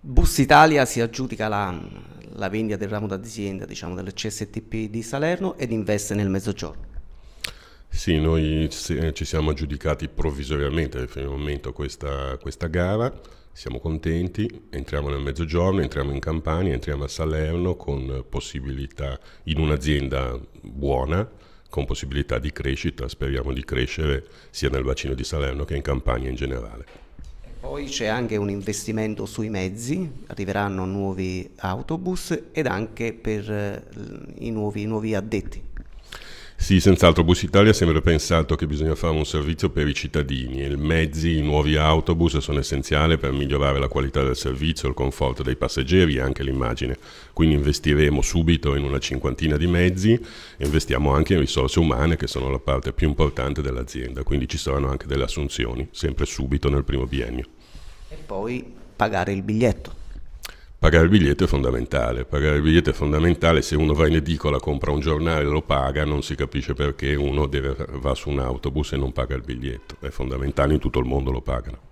Bus Italia si aggiudica la, la vendita del ramo d'azienda diciamo, del CSTP di Salerno ed investe nel mezzogiorno. Sì, noi ci eh, siamo aggiudicati provvisoriamente per il momento questa, questa gara, siamo contenti, entriamo nel mezzogiorno, entriamo in Campania, entriamo a Salerno con possibilità in un'azienda buona, con possibilità di crescita, speriamo di crescere sia nel bacino di Salerno che in Campania in generale. Poi c'è anche un investimento sui mezzi, arriveranno nuovi autobus ed anche per eh, i nuovi, nuovi addetti. Sì, senz'altro. Bus Italia ha sempre pensato che bisogna fare un servizio per i cittadini i mezzi, i nuovi autobus sono essenziali per migliorare la qualità del servizio, il conforto dei passeggeri e anche l'immagine. Quindi investiremo subito in una cinquantina di mezzi e investiamo anche in risorse umane che sono la parte più importante dell'azienda. Quindi ci saranno anche delle assunzioni, sempre subito nel primo biennio. E poi pagare il biglietto. Pagare il biglietto è fondamentale, pagare il biglietto è fondamentale, se uno va in edicola, compra un giornale, e lo paga, non si capisce perché uno deve, va su un autobus e non paga il biglietto, è fondamentale, in tutto il mondo lo pagano.